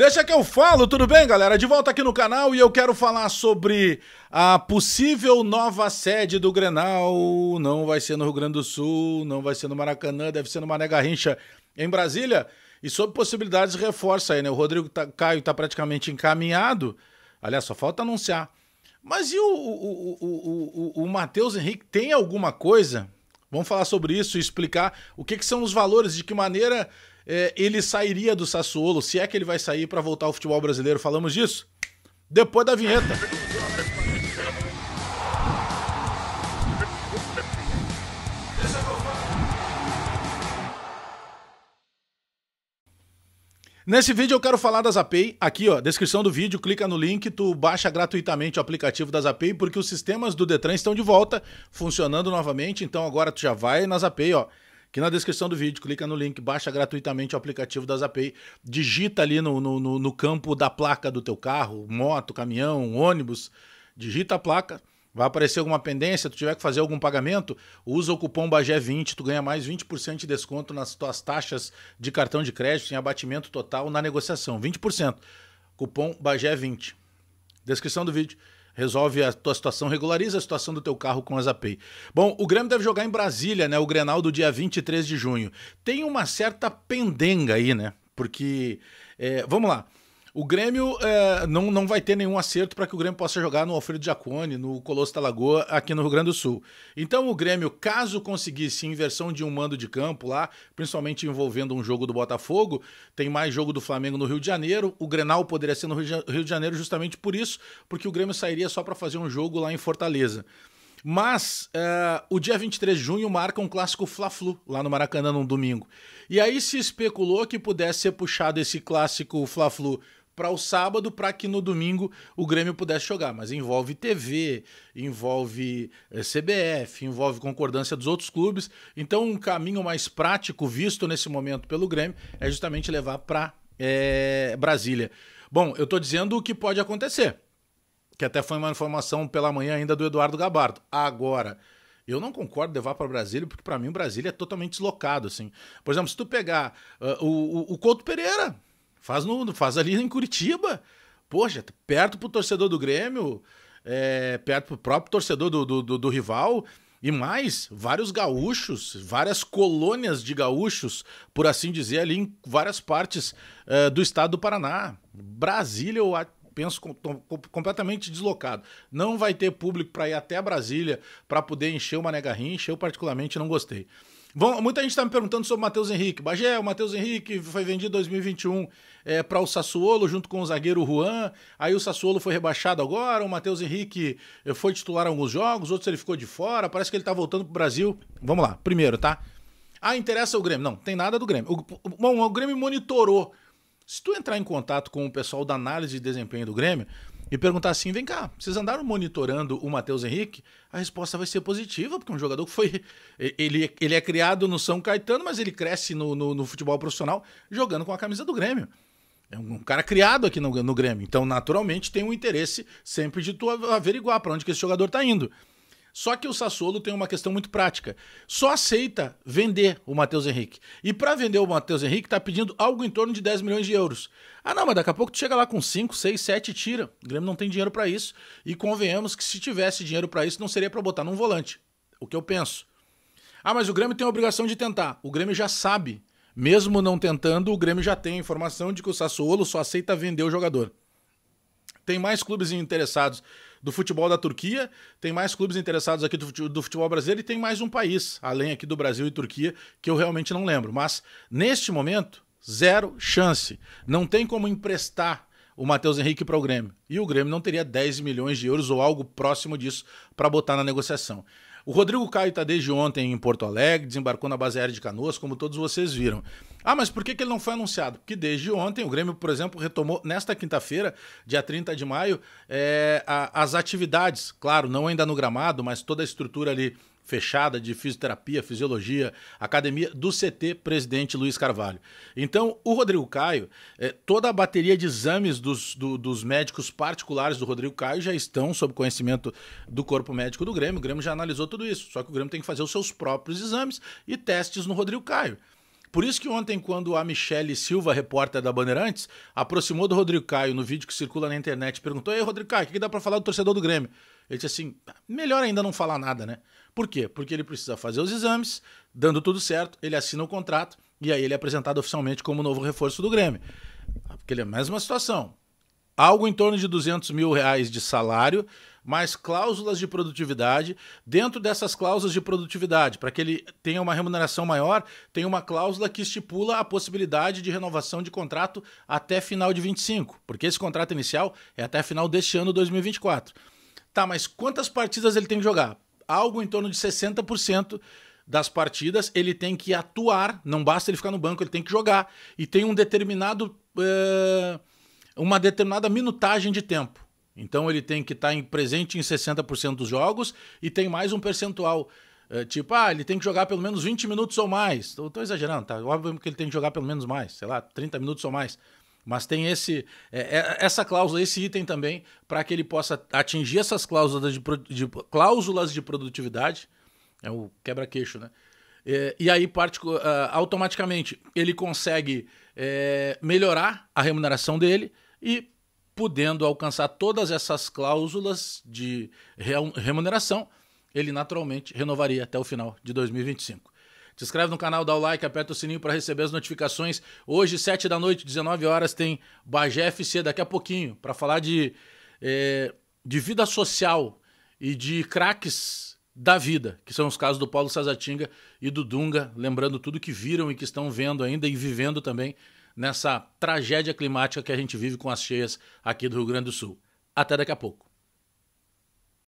Deixa que eu falo, tudo bem, galera? De volta aqui no canal e eu quero falar sobre a possível nova sede do Grenal. Não vai ser no Rio Grande do Sul, não vai ser no Maracanã, deve ser no Mané Garrincha, em Brasília. E sobre possibilidades, reforça aí, né? O Rodrigo tá, Caio tá praticamente encaminhado. Aliás, só falta anunciar. Mas e o, o, o, o, o Matheus Henrique tem alguma coisa? Vamos falar sobre isso e explicar o que, que são os valores, de que maneira é, ele sairia do Sassuolo, se é que ele vai sair para voltar ao futebol brasileiro. Falamos disso depois da vinheta. Nesse vídeo eu quero falar da Zapay. Aqui, ó, descrição do vídeo, clica no link, tu baixa gratuitamente o aplicativo da Zapay, porque os sistemas do Detran estão de volta, funcionando novamente. Então agora tu já vai na Zapay, ó aqui na descrição do vídeo, clica no link, baixa gratuitamente o aplicativo da Zapay, digita ali no, no, no, campo da placa do teu carro, moto, caminhão, ônibus, digita a placa, vai aparecer alguma pendência, tu tiver que fazer algum pagamento, usa o cupom BAGÉ20, tu ganha mais 20% de desconto nas tuas taxas de cartão de crédito em abatimento total na negociação, 20%. Cupom BAGÉ20. Descrição do vídeo resolve a tua situação, regulariza a situação do teu carro com as API. Bom, o Grêmio deve jogar em Brasília, né? O Grenal do dia 23 de junho. Tem uma certa pendenga aí, né? Porque, é, vamos lá, o Grêmio é, não, não vai ter nenhum acerto para que o Grêmio possa jogar no Alfredo Jacone, no Colosso da Lagoa, aqui no Rio Grande do Sul. Então o Grêmio, caso conseguisse inversão de um mando de campo lá, principalmente envolvendo um jogo do Botafogo, tem mais jogo do Flamengo no Rio de Janeiro, o Grenal poderia ser no Rio de Janeiro justamente por isso, porque o Grêmio sairia só para fazer um jogo lá em Fortaleza. Mas é, o dia 23 de junho marca um clássico Fla-Flu, lá no Maracanã, num domingo. E aí se especulou que pudesse ser puxado esse clássico Fla-Flu para o sábado para que no domingo o Grêmio pudesse jogar. Mas envolve TV, envolve eh, CBF, envolve concordância dos outros clubes. Então, um caminho mais prático visto nesse momento pelo Grêmio é justamente levar para é, eh, Brasília. Bom, eu estou dizendo o que pode acontecer, que até foi uma informação pela manhã ainda do Eduardo Gabardo. Agora. Eu não concordo levar para Brasília, porque para mim o Brasília é totalmente deslocado, assim. Por exemplo, se tu pegar uh, o, o Couto Pereira, Faz, no, faz ali em Curitiba. Poxa, perto pro torcedor do Grêmio, é, perto pro próprio torcedor do, do, do, do rival. E mais, vários gaúchos, várias colônias de gaúchos, por assim dizer, ali em várias partes uh, do estado do Paraná. Brasília, eu penso com, completamente deslocado. Não vai ter público para ir até Brasília para poder encher uma nega rincha. Eu, particularmente, não gostei muita gente está me perguntando sobre o Matheus Henrique. Bagé, o Matheus Henrique foi vendido em 2021 é, para o Sassuolo junto com o zagueiro Juan. Aí o Sassuolo foi rebaixado agora. O Matheus Henrique eh, foi titular em alguns jogos, outros ele ficou de fora. Parece que ele está voltando para o Brasil. Vamos lá, primeiro, tá? Ah, interessa o Grêmio. Não, tem nada do Grêmio. O, bom, o Grêmio monitorou. Se tu entrar em contato com o pessoal da análise de desempenho do Grêmio, e perguntar assim: vem cá, vocês andaram monitorando o Matheus Henrique? A resposta vai ser positiva, porque é um jogador que foi. Ele, ele é criado no São Caetano, mas ele cresce no, no, no futebol profissional jogando com a camisa do Grêmio. É um cara criado aqui no, no Grêmio. Então, naturalmente, tem um interesse sempre de tu averiguar para onde que esse jogador está indo. Só que o Sassuolo tem uma questão muito prática. Só aceita vender o Matheus Henrique. E para vender o Matheus Henrique, tá pedindo algo em torno de 10 milhões de euros. Ah, não, mas daqui a pouco tu chega lá com 5, 6, 7 e tira. O Grêmio não tem dinheiro para isso. E convenhamos que se tivesse dinheiro para isso, não seria para botar num volante. O que eu penso. Ah, mas o Grêmio tem a obrigação de tentar. O Grêmio já sabe. Mesmo não tentando, o Grêmio já tem a informação de que o Sassuolo só aceita vender o jogador. Tem mais clubes interessados do futebol da Turquia, tem mais clubes interessados aqui do, do futebol brasileiro e tem mais um país, além aqui do Brasil e Turquia, que eu realmente não lembro. Mas neste momento, zero chance. Não tem como emprestar o Matheus Henrique para o Grêmio. E o Grêmio não teria 10 milhões de euros ou algo próximo disso para botar na negociação. O Rodrigo Caio está desde ontem em Porto Alegre, desembarcou na base aérea de Canoas, como todos vocês viram. Ah, mas por que, que ele não foi anunciado? Porque desde ontem o Grêmio, por exemplo, retomou nesta quinta-feira, dia 30 de maio, é, a, as atividades, claro, não ainda no gramado, mas toda a estrutura ali fechada de fisioterapia, fisiologia, academia do CT, presidente Luiz Carvalho. Então, o Rodrigo Caio, é, toda a bateria de exames dos, do, dos médicos particulares do Rodrigo Caio já estão sob conhecimento do corpo médico do Grêmio. O Grêmio já analisou tudo isso, só que o Grêmio tem que fazer os seus próprios exames e testes no Rodrigo Caio. Por isso que ontem, quando a Michele Silva, repórter da Bandeirantes, aproximou do Rodrigo Caio no vídeo que circula na internet, perguntou: Ei, Rodrigo Caio, o que dá para falar do torcedor do Grêmio? Ele disse assim: melhor ainda não falar nada, né? Por quê? Porque ele precisa fazer os exames, dando tudo certo, ele assina o contrato e aí ele é apresentado oficialmente como novo reforço do Grêmio. Porque ele é a mesma situação. Algo em torno de 200 mil reais de salário, mais cláusulas de produtividade. Dentro dessas cláusulas de produtividade, para que ele tenha uma remuneração maior, tem uma cláusula que estipula a possibilidade de renovação de contrato até final de 25, porque esse contrato inicial é até final deste ano 2024. Tá, mas quantas partidas ele tem que jogar? algo em torno de 60% das partidas, ele tem que atuar, não basta ele ficar no banco, ele tem que jogar. E tem um determinado. Uh, uma determinada minutagem de tempo. Então ele tem que estar tá em, presente em 60% dos jogos e tem mais um percentual. Uh, tipo, ah, ele tem que jogar pelo menos 20 minutos ou mais. Estou exagerando, tá? Óbvio que ele tem que jogar pelo menos mais, sei lá, 30 minutos ou mais. Mas tem esse, é, é, essa cláusula, esse item também, para que ele possa atingir essas cláusulas de, de cláusulas de produtividade. É o quebra-queixo, né? É, e aí, ah, automaticamente, ele consegue é, melhorar a remuneração dele e podendo alcançar todas essas cláusulas de remuneração, ele naturalmente renovaria até o final de 2025. Se inscreve no canal, dá o like, aperta o sininho para receber as notificações. Hoje, 7 da noite, 19 horas, tem Bagé FC daqui a pouquinho, para falar de, é, de vida social e de craques da vida, que são os casos do Paulo Sazatinga e do Dunga, lembrando tudo que viram e que estão vendo ainda e vivendo também nessa tragédia climática que a gente vive com as cheias aqui do Rio Grande do Sul. Até daqui a pouco.